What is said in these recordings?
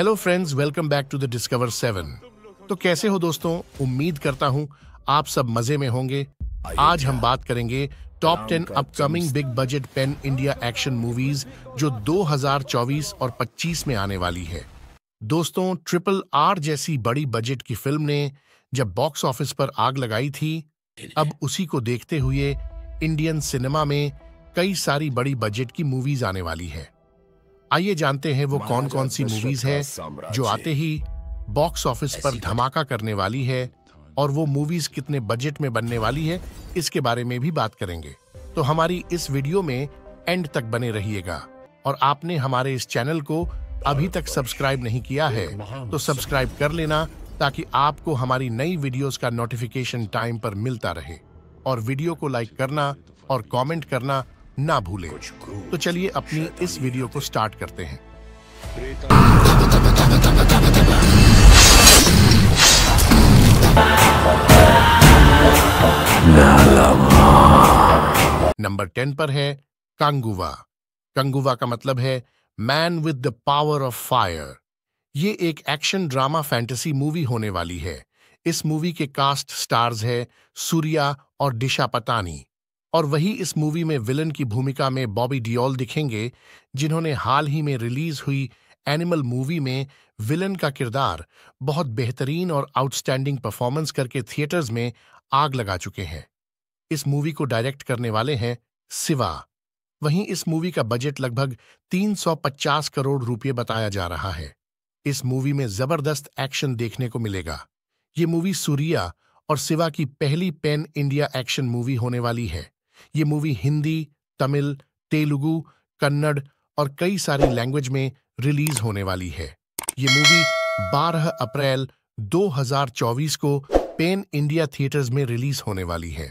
Hello friends welcome back to the Discover Seven तो कैसे हो दोस्तों उम्मीद करता हूं आप सब मजे में होंगे आज हम बात करेंगे top ten upcoming big budget pan India action movies जो 2024 और 25 में आने वाली है दोस्तों ट्रिपल आर जैसी बड़ी बजट की फिल्म ने जब बॉक्स ऑफिस पर आग लगाई थी अब उसी को देखते हुए इंडियन सिनेमा में कई सारी बड़ी बजट की मूवीज आने वाली है आइए जानते हैं वो कौन कौन सी मूवीज है जो आते ही बॉक्स ऑफिस पर धमाका करने वाली है और वो मूवीज कितने बजट में बनने वाली है इसके बारे में भी बात करेंगे तो हमारी इस वीडियो में एंड तक बने रहिएगा और आपने हमारे इस चैनल को अभी तक सब्सक्राइब नहीं किया है तो सब्सक्राइब कर लेना ताकि आपको हमारी नई वीडियोस का नोटिफिकेशन टाइम पर मिलता रहे और वीडियो को लाइक करना और कमेंट करना ना भूलें तो चलिए अपनी इस वीडियो को स्टार्ट करते हैं नंबर टेन पर है कांगुवा कंगुवा का मतलब है man with the power of fire ये एक एक्शन ड्रामा फैंटेसी मूवी होने वाली है इस मूवी के कास्ट स्टार्स है सूर्या और दिशा पतानी और वही इस मूवी में विलन की भूमिका में बॉबी डियोल दिखेंगे जिन्होंने हाल ही में रिलीज हुई एनिमल मूवी में विलन का किरदार बहुत बेहतरीन और आउटस्टैंडिंग परफॉर्मेंस करके थिएटर्स में आग लगा चुके हैं इस मूवी को डायरेक्ट करने वाले हैं सिवा वहीं इस मूवी का बजट लगभग 350 करोड़ रुपये बताया जा रहा है इस मूवी में जबरदस्त एक्शन देखने को मिलेगा ये मूवी सूर्या और सिवा की पहली पेन इंडिया एक्शन मूवी होने वाली है ये मूवी हिंदी तमिल तेलुगु कन्नड़ और कई सारी लैंग्वेज में रिलीज होने वाली है ये मूवी 12 अप्रैल 2024 को पेन इंडिया थिएटर्स में रिलीज होने वाली है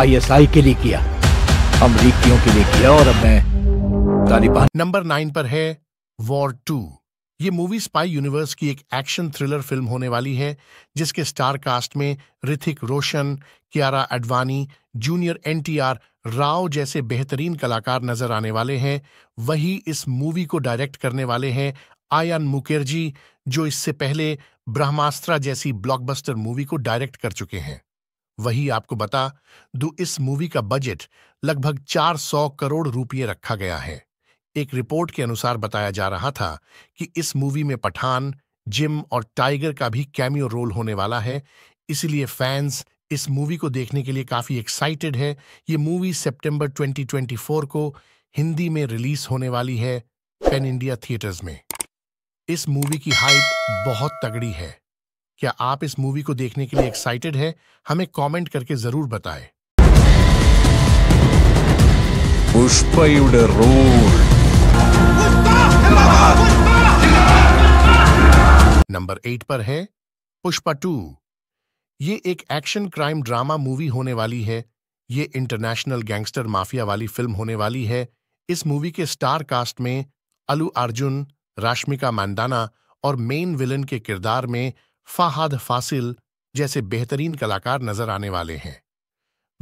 आईएसआई के लिए किया अमरीकियों के लिए किया और अब मैं तालिबान नंबर नाइन पर है वॉर टू ये मूवी स्पाई यूनिवर्स की एक एक्शन थ्रिलर फिल्म होने वाली है जिसके स्टार कास्ट में ऋतिक रोशन कियारा अडवाणी जूनियर एनटीआर राव जैसे बेहतरीन कलाकार नजर आने वाले हैं वही इस मूवी को डायरेक्ट करने वाले हैं आयन मुकर्जी जो इससे पहले ब्रह्मास्त्रा जैसी ब्लॉकबस्टर मूवी को डायरेक्ट कर चुके हैं वही आपको बता दो इस मूवी का बजट लगभग 400 करोड़ रुपये रखा गया है एक रिपोर्ट के अनुसार बताया जा रहा था कि इस मूवी में पठान जिम और टाइगर का भी कैमियो रोल होने वाला है इसलिए फैंस इस मूवी को देखने के लिए काफ़ी एक्साइटेड है ये मूवी सितंबर 2024 को हिंदी में रिलीज होने वाली है पेन इंडिया थिएटर्स में इस मूवी की हाइप बहुत तगड़ी है क्या आप इस मूवी को देखने के लिए एक्साइटेड है हमें कमेंट करके जरूर बताएं पुष्पयुड नंबर एट पर है पुष्पा टू ये एक एक्शन क्राइम ड्रामा मूवी होने वाली है ये इंटरनेशनल गैंगस्टर माफिया वाली फिल्म होने वाली है इस मूवी के स्टार कास्ट में अलू अर्जुन राश्मिका मैंडाना और मेन विलन के किरदार में फाहाद फासिल जैसे बेहतरीन कलाकार नजर आने वाले हैं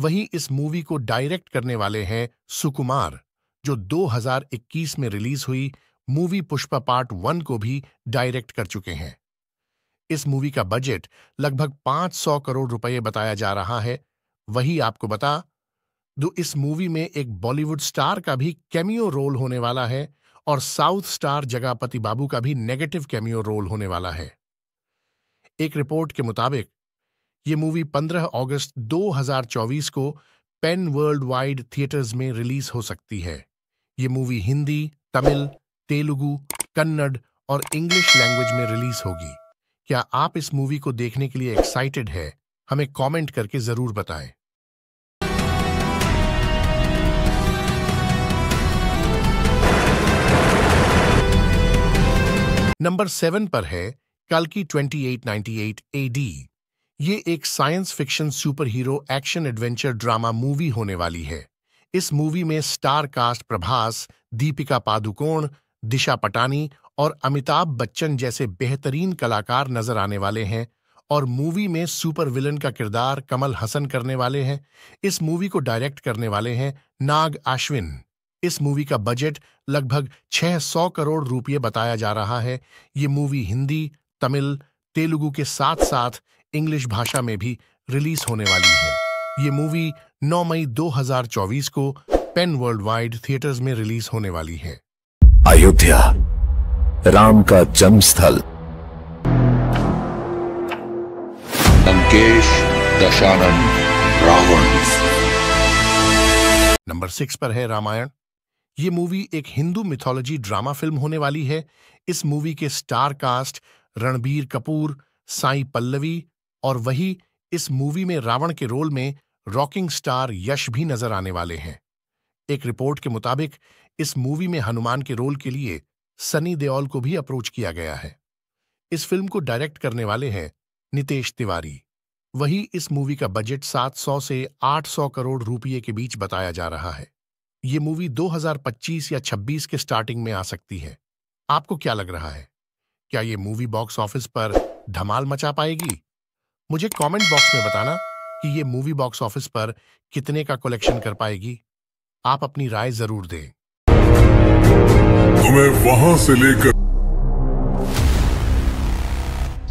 वहीं इस मूवी को डायरेक्ट करने वाले हैं सुकुमार जो 2021 में रिलीज हुई मूवी पुष्पा पार्ट वन को भी डायरेक्ट कर चुके हैं इस मूवी का बजट लगभग 500 करोड़ रुपए बताया जा रहा है वही आपको बता दो इस मूवी में एक बॉलीवुड स्टार का भी कैमियो रोल होने वाला है और साउथ स्टार जगापति बाबू का भी नेगेटिव कैमियो रोल होने वाला है एक रिपोर्ट के मुताबिक ये मूवी 15 अगस्त 2024 को पेन वर्ल्ड वाइड थिएटर्स में रिलीज हो सकती है ये मूवी हिंदी तमिल तेलुगु कन्नड़ और इंग्लिश लैंग्वेज में रिलीज होगी क्या आप इस मूवी को देखने के लिए एक्साइटेड है हमें कमेंट करके जरूर बताएं नंबर सेवन पर है एट ए डी ये एक science fiction superhero action adventure drama movie होने वाली है इस मूवी में स्टार कास्ट प्रभास दीपिका पादुकोण दिशा पटानी और अमिताभ बच्चन जैसे बेहतरीन कलाकार नजर आने वाले हैं और मूवी में सुपर विलन का किरदार कमल हसन करने वाले हैं इस मूवी को डायरेक्ट करने वाले हैं नाग आश्विन इस मूवी का बजट लगभग 600 करोड़ रुपये बताया जा रहा है ये मूवी हिंदी तमिल तेलुगु के साथ साथ इंग्लिश भाषा में भी रिलीज होने वाली है ये मूवी 9 मई 2024 को पेन वर्ल्ड वाइड थिएटर्स में रिलीज होने वाली है अयोध्या राम का जन्मस्थल अंकेश दशानंद रावण नंबर सिक्स पर है रामायण ये मूवी एक हिंदू मिथोलॉजी ड्रामा फिल्म होने वाली है इस मूवी के स्टार कास्ट रणबीर कपूर साई पल्लवी और वही इस मूवी में रावण के रोल में रॉकिंग स्टार यश भी नजर आने वाले हैं एक रिपोर्ट के मुताबिक इस मूवी में हनुमान के रोल के लिए सनी देओल को भी अप्रोच किया गया है इस फिल्म को डायरेक्ट करने वाले हैं नितेश तिवारी वही इस मूवी का बजट 700 से 800 करोड़ रुपये के बीच बताया जा रहा है ये मूवी 2025 या 26 के स्टार्टिंग में आ सकती है आपको क्या लग रहा है क्या ये मूवी बॉक्स ऑफिस पर धमाल मचा पाएगी मुझे कॉमेंट बॉक्स में बताना कि ये मूवी बॉक्स ऑफिस पर कितने का कलेक्शन कर पाएगी आप अपनी राय जरूर दें हमें वहां से लेकर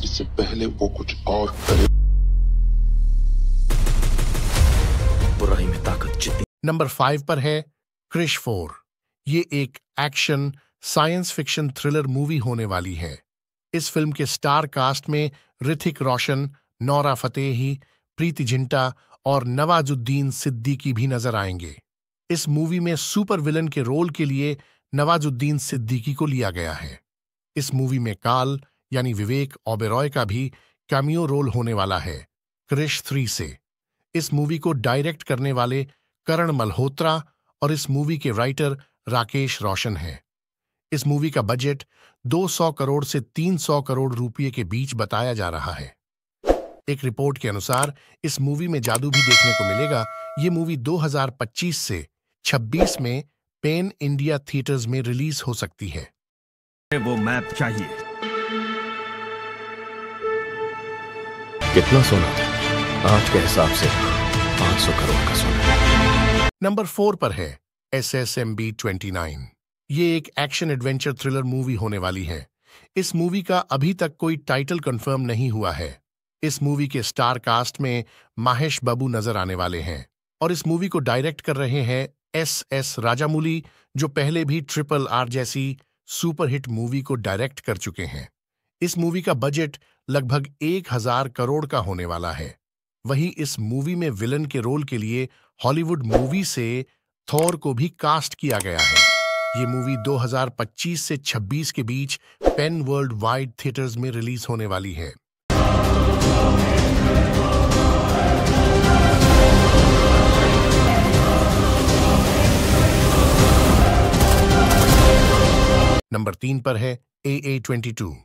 इससे पहले वो कुछ और करे बुराई में ताकत जितनी नंबर फाइव पर है क्रिश फोर ये एक action science fiction thriller movie होने वाली है इस फिल्म के स्टार कास्ट में ऋतिक रोशन नौरा फतेही प्रीति झिंटा और नवाजुद्दीन सिद्दीकी भी नजर आएंगे इस मूवी में सुपर विलन के रोल के लिए नवाजुद्दीन सिद्दीकी को लिया गया है इस मूवी में काल यानी विवेक ओबेरॉय का भी कैमियो रोल होने वाला है क्रिश थ्री से इस मूवी को डायरेक्ट करने वाले करण मल्होत्रा और इस मूवी के राइटर राकेश रोशन हैं इस मूवी का बजट 200 करोड़ से 300 करोड़ रुपये के बीच बताया जा रहा है एक रिपोर्ट के अनुसार इस मूवी में जादू भी देखने को मिलेगा ये मूवी 2025 से 26 में पेन इंडिया थिएटर्स में रिलीज हो सकती है वो मैप चाहिए कितना सोना था आज के हिसाब से 500 करोड़ का सोना नंबर फोर पर है S S M B twenty nine ये एक एक्शन एडवेंचर थ्रिलर मूवी होने वाली है इस मूवी का अभी तक कोई टाइटल कंफर्म नहीं हुआ है इस मूवी के स्टार कास्ट में माहेश बाबू नजर आने वाले हैं और इस मूवी को डायरेक्ट कर रहे हैं एस एस राजामौली जो पहले भी ट्रिपल आर जैसी सुपरहिट मूवी को डायरेक्ट कर चुके हैं इस मूवी का बजट लगभग एक हजार करोड़ का होने वाला है वहीं इस मूवी में विलन के रोल के लिए हॉलीवुड मूवी से थॉर को भी कास्ट किया गया है ये मूवी 2025 से 26 के बीच पेन वर्ल्ड वाइड थिएटर्स में रिलीज होने वाली है नंबर तीन पर है ए ए ट्वेंटी टू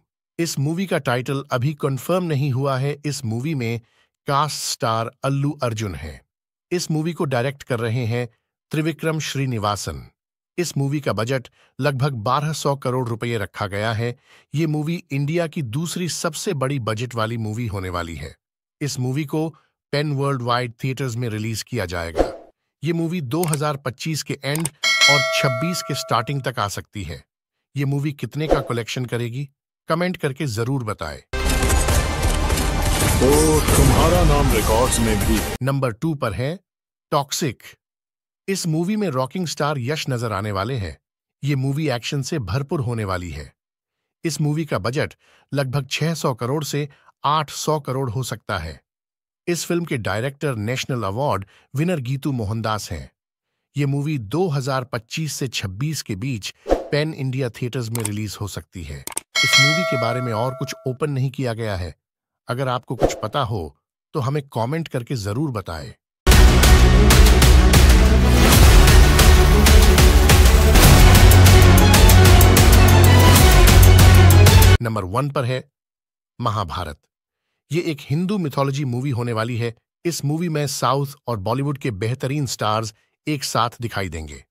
इस मूवी का टाइटल अभी कंफर्म नहीं हुआ है इस मूवी में कास्ट स्टार अल्लू अर्जुन है इस मूवी को डायरेक्ट कर रहे हैं त्रिविक्रम श्रीनिवासन इस मूवी का बजट लगभग 1200 करोड़ रुपये रखा गया है ये मूवी इंडिया की दूसरी सबसे बड़ी बजट वाली मूवी होने वाली है इस मूवी को पेन वर्ल्ड वाइड थिएटर्स में रिलीज किया जाएगा ये मूवी 2025 के एंड और 26 के स्टार्टिंग तक आ सकती है ये मूवी कितने का कलेक्शन करेगी कमेंट करके जरूर बताए तो तुम्हारा नाम रिकॉर्ड्स में भी नंबर टू पर है टॉक्सिक इस मूवी में रॉकिंग स्टार यश नजर आने वाले हैं ये मूवी एक्शन से भरपूर होने वाली है इस मूवी का बजट लगभग 600 करोड़ से 800 करोड़ हो सकता है इस फिल्म के director national award winner Geetu Mohandas हैं ये मूवी 2025 से 26 के बीच पेन इंडिया थिएटर्स में रिलीज हो सकती है इस मूवी के बारे में और कुछ ओपन नहीं किया गया है अगर आपको कुछ पता हो तो हमें कमेंट करके जरूर बताएं। नंबर वन पर है महाभारत ये एक हिंदू मिथोलॉजी मूवी होने वाली है इस मूवी में साउथ और बॉलीवुड के बेहतरीन स्टार्स एक साथ दिखाई देंगे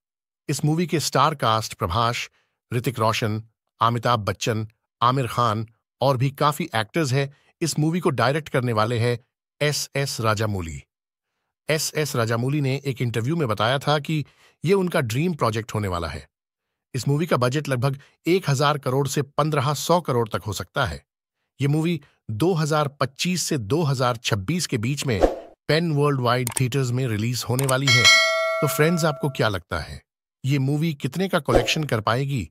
इस मूवी के स्टार कास्ट प्रभाष ऋतिक रोशन अमिताभ बच्चन आमिर खान और भी काफी एक्टर्स हैं इस मूवी को डायरेक्ट करने वाले हैं S S Rajamouli S S Rajamouli ने एक इंटरव्यू में बताया था कि यह उनका ड्रीम प्रोजेक्ट होने वाला है इस मूवी का बजट लगभग एक हजार करोड़ से पंद्रह सौ करोड़ तक हो सकता है ये मूवी 2025 से 2026 के बीच में पेन वर्ल्ड वाइड थिएटर्स में रिलीज होने वाली है तो फ्रेंड्स आपको क्या लगता है ये मूवी कितने का कलेक्शन कर पाएगी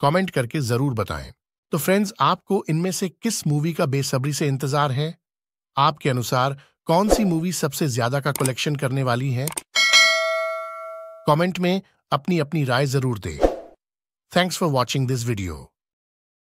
कमेंट करके जरूर बताएं तो फ्रेंड्स आपको इनमें से किस मूवी का बेसब्री से इंतजार है आपके अनुसार कौन सी मूवी सबसे ज्यादा का कलेक्शन करने वाली है कमेंट में अपनी अपनी राय जरूर दें thanks for watching this video